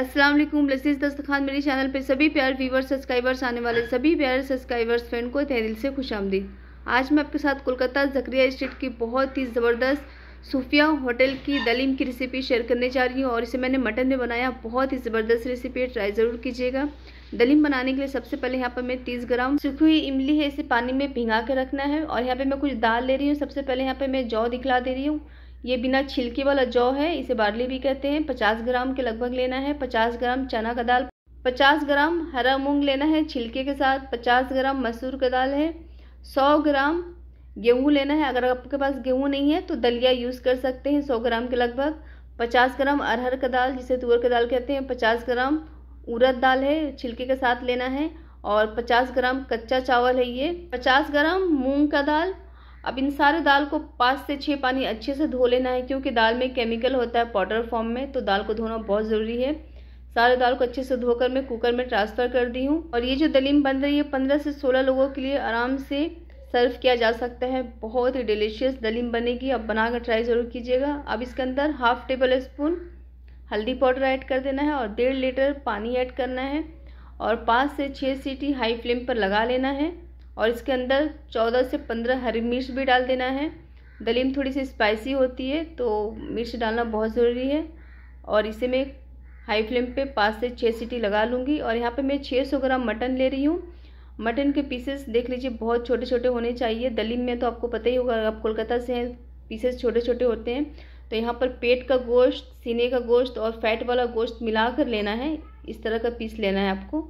अस्सलाम वालेकुम लजीज दस्तखान मेरे चैनल पे सभी प्यार व्यूवर सब्सक्राइबर्स आने वाले सभी प्यार सब्सक्राइबर्स फ्रेंड को तह दिल से खुश आमदी आज मैं आपके साथ कोलकाता जकरिया स्ट्रीट की बहुत ही ज़बरदस्त सूफिया होटल की दलीम की रेसिपी शेयर करने जा रही हूँ और इसे मैंने मटन में बनाया बहुत ही ज़बरदस्त रेसिपी है ट्राई ज़रूर कीजिएगा दलीम बनाने के लिए सबसे पहले यहाँ पर मैं तीस ग्राम सूखी हुई इमली है इसे पानी में भिंगा के रखना है और यहाँ पर मैं कुछ दाल ले रही हूँ सबसे पहले यहाँ पर मैं जौ दिखला दे रही हूँ ये बिना छिलके वाला जौ है इसे बार्ली भी कहते हैं पचास ग्राम के लगभग लेना है पचास ग्राम चना का दाल पचास ग्राम हरा मूंग लेना है छिलके के साथ पचास ग्राम मसूर का दाल है सौ ग्राम गेहूँ लेना है अगर आपके पास गेहूँ नहीं है तो दलिया यूज़ कर सकते हैं सौ ग्राम के लगभग पचास ग्राम अरहर का दाल जिसे तुअर का दाल कहते हैं पचास ग्राम उड़द दाल है छिलके के साथ लेना है और पचास ग्राम कच्चा चावल है ये पचास ग्राम मूंग का दाल अब इन सारे दाल को पाँच से छः पानी अच्छे से धो लेना है क्योंकि दाल में केमिकल होता है पाउडर फॉर्म में तो दाल को धोना बहुत ज़रूरी है सारे दाल को अच्छे से धोकर मैं कुकर में ट्रांसफ़र कर दी हूँ और ये जो दलीम बन रही है पंद्रह से सोलह लोगों के लिए आराम से सर्व किया जा सकता है बहुत ही डिलीशियस दलीम बनेगी अब बनाकर ट्राई ज़रूर कीजिएगा अब इसके अंदर हाफ टेबल स्पून हल्दी पाउडर ऐड कर देना है और डेढ़ लीटर पानी ऐड करना है और पाँच से छः सीटी हाई फ्लेम पर लगा लेना है और इसके अंदर चौदह से पंद्रह हरी मिर्च भी डाल देना है दलीम थोड़ी सी स्पाइसी होती है तो मिर्च डालना बहुत ज़रूरी है और इसे मैं हाई फ्लेम पे पाँच से छः सीटी लगा लूँगी और यहाँ पे मैं 600 ग्राम मटन ले रही हूँ मटन के पीसेस देख लीजिए बहुत छोटे छोटे होने चाहिए दलीम में तो आपको पता ही होगा आप कोलकाता से हैं पीसेस छोटे छोटे होते हैं तो यहाँ पर पेट का गोश्त सीने का गोश्त और फैट वाला गोश्त मिला कर लेना है इस तरह का पीस लेना है आपको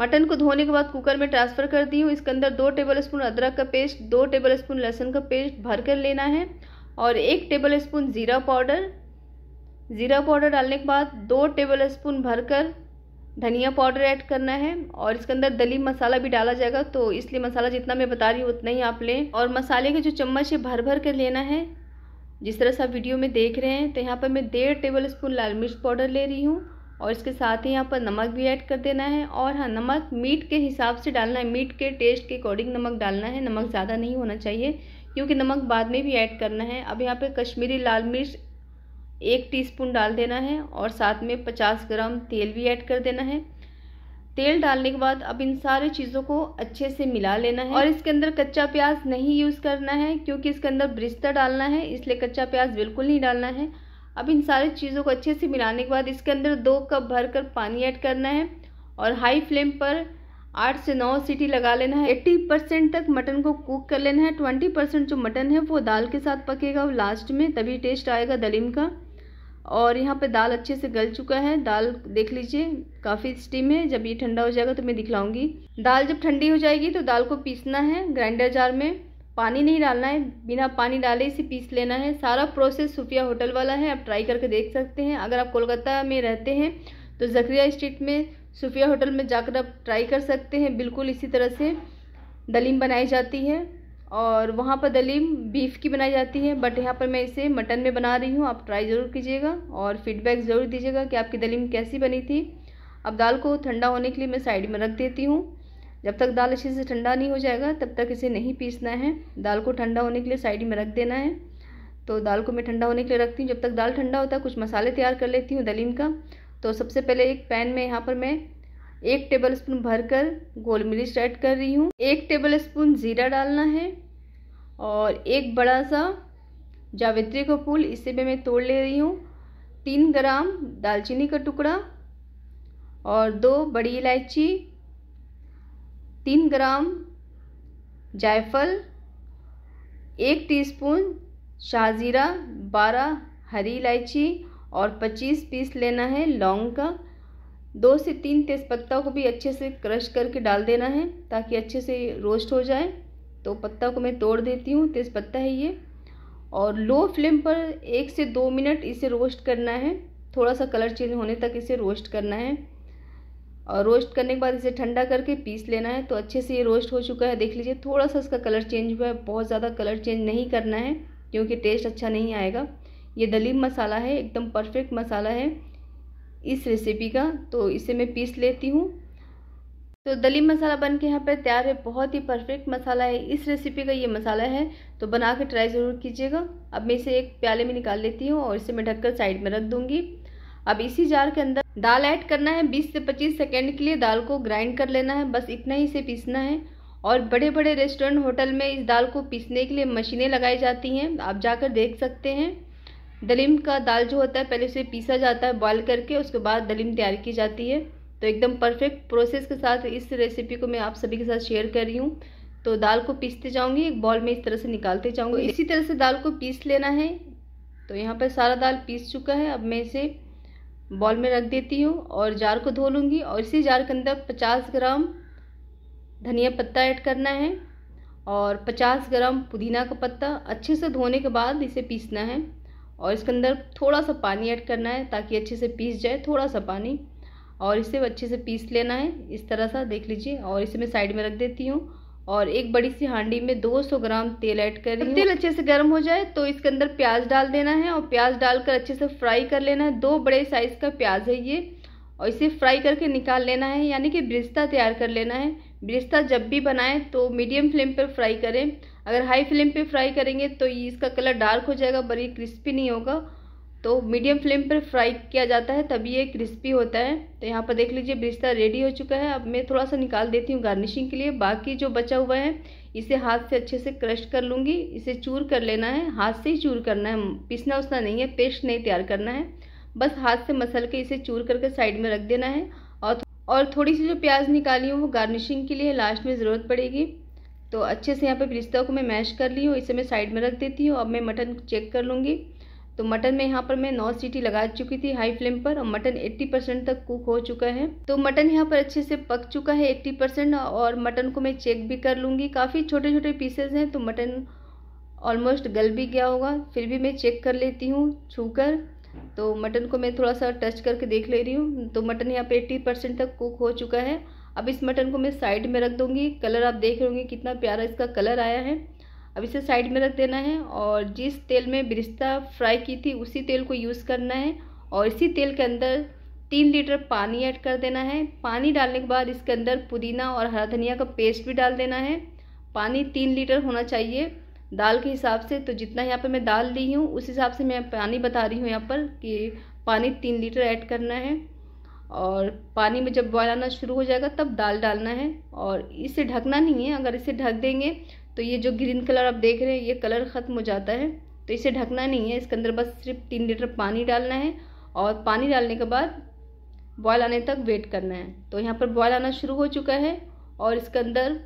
मटन को धोने के बाद कुकर में ट्रांसफ़र कर दी हूँ इसके अंदर दो टेबल स्पून अदरक का पेस्ट दो टेबल स्पून लहसुन का पेस्ट भर कर लेना है और एक टेबल स्पून ज़ीरा पाउडर ज़ीरा पाउडर डालने के बाद दो टेबल स्पून भर कर धनिया पाउडर ऐड करना है और इसके अंदर दली मसाला भी डाला जाएगा तो इसलिए मसाला जितना मैं बता रही हूँ उतना ही आप लें और मसाले के जो चम्मच है भर भर कर लेना है जिस तरह से आप वीडियो में देख रहे हैं तो यहाँ पर मैं डेढ़ टेबल स्पून लाल मिर्च पाउडर ले रही हूँ और इसके साथ ही यहाँ पर नमक भी ऐड कर देना है और हाँ नमक मीट के हिसाब से डालना है मीट के टेस्ट के अकॉर्डिंग नमक डालना है नमक ज़्यादा नहीं होना चाहिए क्योंकि नमक बाद में भी ऐड करना है अब यहाँ पर कश्मीरी लाल मिर्च एक टीस्पून डाल देना है और साथ में पचास ग्राम तेल भी ऐड कर देना है तेल डालने के बाद अब इन सारे चीज़ों को अच्छे से मिला लेना है और इसके अंदर कच्चा प्याज नहीं यूज़ करना है क्योंकि इसके अंदर ब्रिस्ता डालना है इसलिए कच्चा प्याज बिल्कुल नहीं डालना है अब इन सारी चीज़ों को अच्छे से मिलाने के बाद इसके अंदर दो कप भर कर पानी ऐड करना है और हाई फ्लेम पर आठ से नौ सीटी लगा लेना है एट्टी परसेंट तक मटन को कुक कर लेना है ट्वेंटी परसेंट जो मटन है वो दाल के साथ पकेगा लास्ट में तभी टेस्ट आएगा दलीम का और यहाँ पे दाल अच्छे से गल चुका है दाल देख लीजिए काफ़ी स्टीम है जब ये ठंडा हो जाएगा तो मैं दिखलाऊंगी दाल जब ठंडी हो जाएगी तो दाल को पीसना है ग्राइंडर जार में पानी नहीं डालना है बिना पानी डाले इसे पीस लेना है सारा प्रोसेस सूफिया होटल वाला है आप ट्राई करके देख सकते हैं अगर आप कोलकाता में रहते हैं तो जकरिया स्ट्रीट में सूफिया होटल में जाकर आप ट्राई कर सकते हैं बिल्कुल इसी तरह से दलीम बनाई जाती है और वहाँ पर दलीम बीफ की बनाई जाती है बट यहाँ पर मैं इसे मटन में बना रही हूँ आप ट्राई ज़रूर कीजिएगा और फीडबैक ज़रूर दीजिएगा कि आपकी दलीम कैसी बनी थी अब दाल को ठंडा होने के लिए मैं साइड में रख देती हूँ जब तक दाल अच्छे से ठंडा नहीं हो जाएगा तब तक इसे नहीं पीसना है दाल को ठंडा होने के लिए साइड में रख देना है तो दाल को मैं ठंडा होने के लिए रखती हूँ जब तक दाल ठंडा होता है कुछ मसाले तैयार कर लेती हूँ दलीन का तो सबसे पहले एक पैन में यहाँ पर मैं एक टेबल स्पून भर कर गोल मिर्च ऐड कर रही हूँ एक टेबल स्पून ज़ीरा डालना है और एक बड़ा सा जावित्री का फूल इसे भी मैं तोड़ ले रही हूँ तीन ग्राम दालचीनी का टुकड़ा और दो बड़ी इलायची तीन ग्राम जायफल एक टीस्पून शाहजीरा बारह हरी इलायची और पच्चीस पीस लेना है लौंग का दो से तीन तेज़पत्ता को भी अच्छे से क्रश करके डाल देना है ताकि अच्छे से रोस्ट हो जाए तो पत्ता को मैं तोड़ देती हूँ तेज़पत्ता है ये और लो फ्लेम पर एक से दो मिनट इसे रोस्ट करना है थोड़ा सा कलर चेंज होने तक इसे रोस्ट करना है और रोस्ट करने के बाद इसे ठंडा करके पीस लेना है तो अच्छे से ये रोस्ट हो चुका है देख लीजिए थोड़ा सा इसका कलर चेंज हुआ है बहुत ज़्यादा कलर चेंज नहीं करना है क्योंकि टेस्ट अच्छा नहीं आएगा ये दलीब मसाला है एकदम परफेक्ट मसाला है इस रेसिपी का तो इसे मैं पीस लेती हूँ तो दलीम मसाला बन के यहाँ पर तैयार है बहुत ही परफेक्ट मसाला है इस रेसिपी का ये मसाला है तो बना के ट्राई ज़रूर कीजिएगा अब मैं इसे एक प्याले में निकाल लेती हूँ और इसे मैं ढककर साइड में रख दूँगी अब इसी जार के अंदर दाल ऐड करना है 20 से 25 सेकेंड के लिए दाल को ग्राइंड कर लेना है बस इतना ही से पीसना है और बड़े बड़े रेस्टोरेंट होटल में इस दाल को पीसने के लिए मशीनें लगाई जाती हैं आप जाकर देख सकते हैं दलिम का दाल जो होता है पहले उसे पीसा जाता है बॉयल करके उसके बाद दलीम तैयार की जाती है तो एकदम परफेक्ट प्रोसेस के साथ इस रेसिपी को मैं आप सभी के साथ शेयर कर रही हूँ तो दाल को पीसते जाऊँगी एक बॉल में इस तरह से निकालते जाऊँगी इसी तरह से दाल को पीस लेना है तो यहाँ पर सारा दाल पीस चुका है अब मैं इसे बॉल में रख देती हूँ और जार को धो लूँगी और इसी जार के अंदर 50 ग्राम धनिया पत्ता ऐड करना है और 50 ग्राम पुदीना का पत्ता अच्छे से धोने के बाद इसे पीसना है और इसके अंदर थोड़ा सा पानी ऐड करना है ताकि अच्छे से पीस जाए थोड़ा सा पानी और इसे अच्छे से पीस लेना है इस तरह सा देख लीजिए और इसे मैं साइड में रख देती हूँ और एक बड़ी सी हांडी में 200 ग्राम तेल ऐड कर रही हूँ तेल अच्छे से गर्म हो जाए तो इसके अंदर प्याज डाल देना है और प्याज डालकर अच्छे से फ्राई कर लेना है दो बड़े साइज़ का प्याज है ये और इसे फ्राई करके निकाल लेना है यानी कि ब्रिस्ता तैयार कर लेना है ब्रिस्ता जब भी बनाएं तो मीडियम फ्लेम पर फ्राई करें अगर हाई फ्लेम पर फ्राई करेंगे तो इसका कलर डार्क हो जाएगा बड़ी क्रिस्पी नहीं होगा तो मीडियम फ्लेम पर फ्राई किया जाता है तभी ये क्रिस्पी होता है तो यहाँ पर देख लीजिए बिरिस्ता रेडी हो चुका है अब मैं थोड़ा सा निकाल देती हूँ गार्निशिंग के लिए बाकी जो बचा हुआ है इसे हाथ से अच्छे से क्रश कर लूँगी इसे चूर कर लेना है हाथ से ही चूर करना है पीसना उसना नहीं है पेस्ट नहीं तैयार करना है बस हाथ से मसल के इसे चूर करके साइड में रख देना है और और थोड़ी सी जो प्याज निकाली हूँ वो गार्निशिंग के लिए लास्ट में ज़रूरत पड़ेगी तो अच्छे से यहाँ पे पिस्ता को मैं मैश कर ली हूँ इसे मैं साइड में रख देती हूँ अब मैं मटन चेक कर लूँगी तो मटन में यहाँ पर मैं नौ सीटी लगा चुकी थी हाई फ्लेम पर और मटन 80 परसेंट तक कुक हो चुका है तो मटन यहाँ पर अच्छे से पक चुका है 80 परसेंट और मटन को मैं चेक भी कर लूँगी काफ़ी छोटे छोटे पीसेज हैं तो मटन ऑलमोस्ट गल भी गया होगा फिर भी मैं चेक कर लेती हूँ छू कर तो मटन को मैं थोड़ा सा टच करके देख ले रही हूँ तो मटन यहाँ पर एट्टी परसेंट तक कुक हो चुका है अब इस मटन को मैं साइड में रख दूँगी कलर आप देख रहे होंगे कितना प्यारा इसका कलर आया है अब इसे साइड में रख देना है और जिस तेल में बिरिस्ता फ्राई की थी उसी तेल को यूज़ करना है और इसी तेल के अंदर तीन लीटर पानी ऐड कर देना है पानी डालने के बाद इसके अंदर पुदीना और हरा धनिया का पेस्ट भी डाल देना है पानी तीन लीटर होना चाहिए दाल के हिसाब से तो जितना यहाँ पर मैं दाल ली हूँ उस हिसाब से मैं पानी बता रही हूँ यहाँ पर कि पानी तीन लीटर ऐड करना है और पानी में जब बॉयल आना शुरू हो जाएगा तब दाल डालना है और इसे ढकना नहीं है अगर इसे ढक देंगे तो ये जो ग्रीन कलर आप देख रहे हैं ये कलर ख़त्म हो जाता है तो इसे ढकना नहीं है इसके अंदर बस सिर्फ तीन लीटर पानी डालना है और पानी डालने के बाद बॉयल आने तक वेट करना है तो यहाँ पर बॉयल आना शुरू हो चुका है और इसके अंदर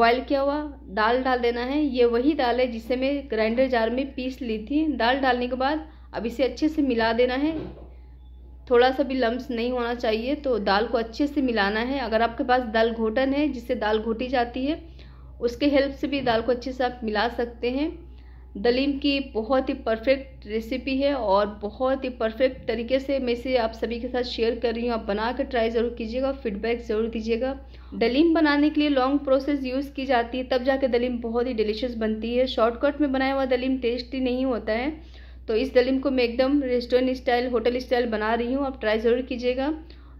बॉयल किया हुआ दाल डाल देना है ये वही दाल है जिसे मैं ग्राइंडर जार में पीस ली थी दाल डालने के बाद अब इसे अच्छे से मिला देना है थोड़ा सा भी लम्ब नहीं होना चाहिए तो दाल को अच्छे से मिलाना है अगर आपके पास दाल घोटन है जिससे दाल घोटी जाती है उसके हेल्प से भी दाल को अच्छे से आप मिला सकते हैं दलीम की बहुत ही परफेक्ट रेसिपी है और बहुत ही परफेक्ट तरीके से मैं इसे आप सभी के साथ शेयर कर रही हूँ आप बना कर ट्राई ज़रूर कीजिएगा फीडबैक ज़रूर दीजिएगा दलीम बनाने के लिए लॉन्ग प्रोसेस यूज़ की जाती है तब जाके दलीम बहुत ही डिलीशियस बनती है शॉर्टकट में बनाया हुआ दलीम टेस्टी नहीं होता है तो इस दलीम को मैं एकदम रेस्टोरेंट स्टाइल होटल स्टाइल बना रही हूँ आप ट्राई ज़रूर कीजिएगा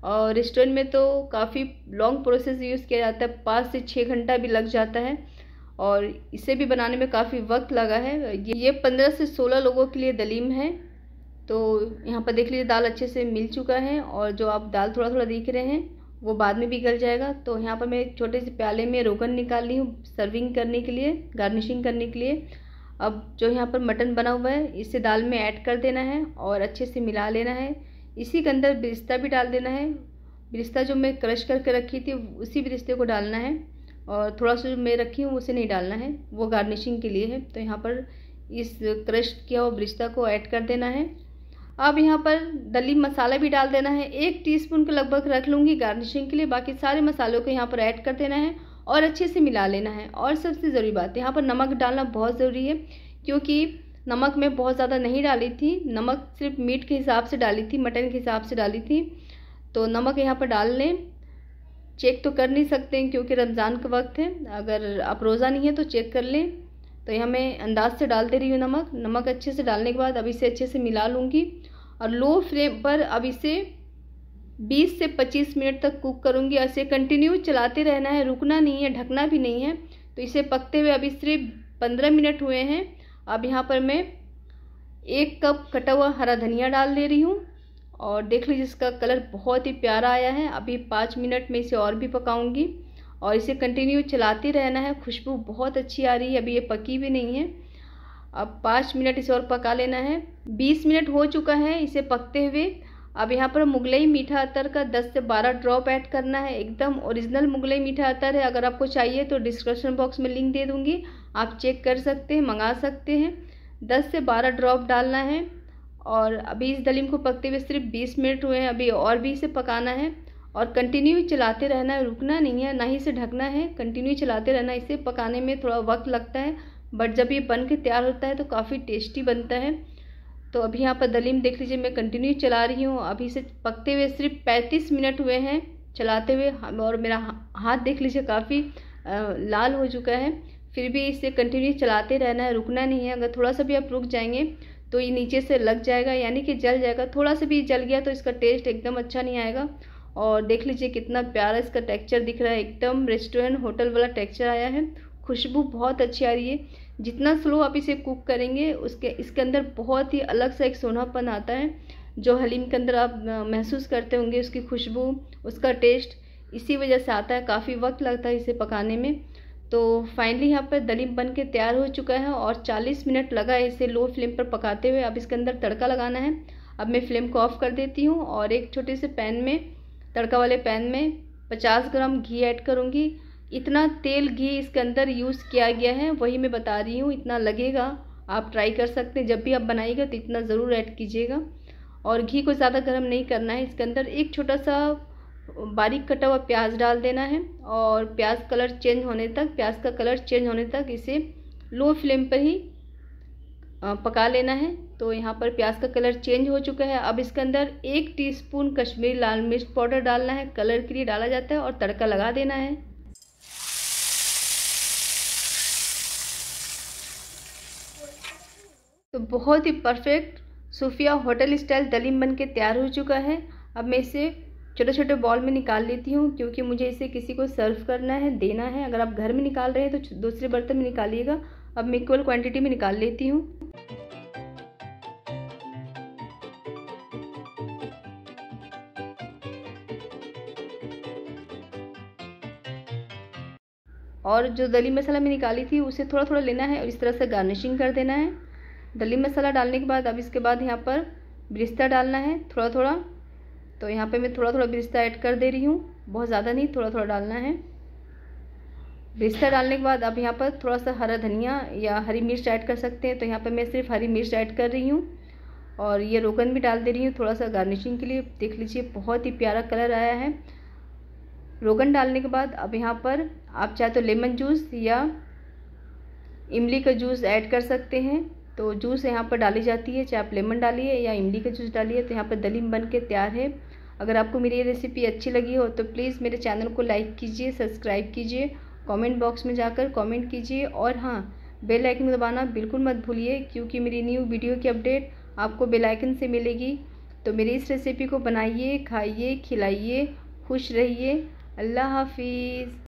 और रेस्टोरेंट में तो काफ़ी लॉन्ग प्रोसेस यूज़ किया जाता है पाँच से छः घंटा भी लग जाता है और इसे भी बनाने में काफ़ी वक्त लगा है ये ये पंद्रह से सोलह लोगों के लिए दलीम है तो यहाँ पर देख लीजिए दाल अच्छे से मिल चुका है और जो आप दाल थोड़ा थोड़ा देख रहे हैं वो बाद में भी गल जाएगा तो यहाँ पर मैं छोटे से प्याले में रोगन निकाल ली हूँ सर्विंग करने के लिए गार्निशिंग करने के लिए अब जो यहाँ पर मटन बना हुआ है इसे दाल में ऐड कर देना है और अच्छे से मिला लेना है इसी के अंदर बिरिस्ता भी डाल देना है बिरिस्ता जो मैं क्रश करके रखी थी उसी बिरिस्ते को डालना है और थोड़ा सा जो मैं रखी हूँ उसे नहीं डालना है वो गार्निशिंग के लिए है तो यहाँ पर इस क्रश किया हुआ बिरिस्ता को ऐड कर देना है अब यहाँ पर दली मसाला भी डाल देना है एक टीस्पून के लगभग रख लूँगी गार्निशिंग के लिए बाकी सारे मसालों को यहाँ पर ऐड कर देना है और अच्छे से मिला लेना है और सबसे ज़रूरी बात यहाँ पर नमक डालना बहुत ज़रूरी है क्योंकि नमक मैं बहुत ज़्यादा नहीं डाली थी नमक सिर्फ मीट के हिसाब से डाली थी मटन के हिसाब से डाली थी तो नमक यहाँ पर डाल लें चेक तो कर नहीं सकते हैं क्योंकि रमज़ान का वक्त है अगर आप रोज़ा नहीं है तो चेक कर लें तो यहाँ मैं अंदाज से डालते रही हूँ नमक नमक अच्छे से डालने के बाद अब इसे अच्छे से मिला लूँगी और लो फ्लेम पर अब इसे 20 से 25 मिनट तक कुक करूँगी और इसे कंटिन्यू चलाते रहना है रुकना नहीं है ढकना भी नहीं है तो इसे पकते हुए अभी सिर्फ पंद्रह मिनट हुए हैं अब यहाँ पर मैं एक कप कटा हुआ हरा धनिया डाल दे रही हूँ और देख लीजिए इसका कलर बहुत ही प्यारा आया है अभी पाँच मिनट में इसे और भी पकाऊंगी और इसे कंटिन्यू चलाते रहना है खुशबू बहुत अच्छी आ रही है अभी ये पकी भी नहीं है अब पाँच मिनट इसे और पका लेना है बीस मिनट हो चुका है इसे पकते हुए अब यहाँ पर मुगलई मीठा अतर का 10 से 12 ड्रॉप ऐड करना है एकदम ओरिजिनल मुगलई मीठा अतर है अगर आपको चाहिए तो डिस्क्रिप्शन बॉक्स में लिंक दे दूँगी आप चेक कर सकते हैं मंगा सकते हैं दस से बारह ड्रॉप डालना है और अभी इस दलीम को पकते हुए सिर्फ बीस मिनट हुए हैं अभी और भी इसे पकाना है और कंटिन्यू चलाते रहना है रुकना नहीं है ना ही इसे ढकना है कंटिन्यू चलाते रहना इसे पकाने में थोड़ा वक्त लगता है बट जब ये बन के तैयार होता है तो काफ़ी टेस्टी बनता है तो अभी यहाँ पर दलीम देख लीजिए मैं कंटिन्यू चला रही हूँ अभी से पकते हुए सिर्फ पैंतीस मिनट हुए हैं चलाते हुए और मेरा हाथ देख लीजिए काफ़ी लाल हो चुका है फिर भी इसे कंटिन्यू चलाते रहना है रुकना नहीं है अगर थोड़ा सा भी आप रुक जाएंगे तो ये नीचे से लग जाएगा यानी कि जल जाएगा थोड़ा सा भी जल गया तो इसका टेस्ट एकदम अच्छा नहीं आएगा और देख लीजिए कितना प्यारा इसका टेक्सचर दिख रहा है एकदम रेस्टोरेंट होटल वाला टेक्सचर आया है खुशबू बहुत अच्छी आ रही है जितना स्लो आप इसे कुक करेंगे उसके इसके अंदर बहुत ही अलग सा एक सोनापन आता है जो हलीम के अंदर आप महसूस करते होंगे उसकी खुशबू उसका टेस्ट इसी वजह से आता है काफ़ी वक्त लगता है इसे पकाने में तो फाइनली यहाँ पर दलीम बन के तैयार हो चुका है और 40 मिनट लगा है इसे लो फ्लेम पर पकाते हुए अब इसके अंदर तड़का लगाना है अब मैं फ्लेम को ऑफ़ कर देती हूँ और एक छोटे से पैन में तड़का वाले पैन में 50 ग्राम घी ऐड करूँगी इतना तेल घी इसके अंदर यूज़ किया गया है वही मैं बता रही हूँ इतना लगेगा आप ट्राई कर सकते हैं जब भी आप बनाइएगा तो इतना ज़रूर ऐड कीजिएगा और घी को ज़्यादा गर्म नहीं करना है इसके अंदर एक छोटा सा बारीक कटा हुआ प्याज डाल देना है और प्याज कलर चेंज होने तक प्याज का कलर चेंज होने तक इसे लो फ्लेम पर ही पका लेना है तो यहाँ पर प्याज का कलर चेंज हो चुका है अब इसके अंदर एक टीस्पून कश्मीरी लाल मिर्च पाउडर डालना है कलर के लिए डाला जाता है और तड़का लगा देना है तो बहुत ही perfect Sufiya hotel style daleem बन के तैयार हो चुका है अब मैं इसे छोटे छोटे बॉल में निकाल लेती हूँ क्योंकि मुझे इसे किसी को सर्व करना है देना है अगर आप घर में निकाल रहे हैं तो दूसरे बर्तन में निकालिएगा अब मैं इक्वल क्वांटिटी में निकाल लेती हूँ और जो दली मसाला मैं निकाली थी उसे थोड़ा थोड़ा लेना है और इस तरह से गार्निशिंग कर देना है डली मसाला डालने के बाद अब इसके बाद यहाँ पर बिरिस्ता डालना है थोड़ा थोड़ा तो यहाँ पे मैं थोड़ा थोड़ा बिरिस्ता ऐड कर दे रही हूँ बहुत ज़्यादा नहीं थोड़ा थोड़ा डालना है बिरिस्ता डालने के बाद अब यहाँ पर थोड़ा सा हरा धनिया या हरी मिर्च ऐड कर सकते हैं तो यहाँ पर मैं सिर्फ हरी मिर्च ऐड कर रही हूँ और ये रोगन भी डाल दे रही हूँ थोड़ा सा गार्निशिंग के लिए देख लीजिए बहुत ही प्यारा कलर आया है रोगन डालने के बाद अब यहाँ पर आप चाहे तो लेमन जूस या इमली का जूस ऐड कर सकते हैं तो जूस यहाँ पर डाली जाती है चाहे आप लेमन डालिए या इमली का जूस डालिए तो यहाँ पर दलीम बन के तैयार है अगर आपको मेरी ये रेसिपी अच्छी लगी हो तो प्लीज़ मेरे चैनल को लाइक कीजिए सब्सक्राइब कीजिए कमेंट बॉक्स में जाकर कमेंट कीजिए और हाँ बेल आइकन दबाना बिल्कुल मत भूलिए क्योंकि मेरी न्यू वीडियो की अपडेट आपको बेल आइकन से मिलेगी तो मेरी इस रेसिपी को बनाइए खाइए खिलाइए खुश रहिए अल्लाह हाफिज़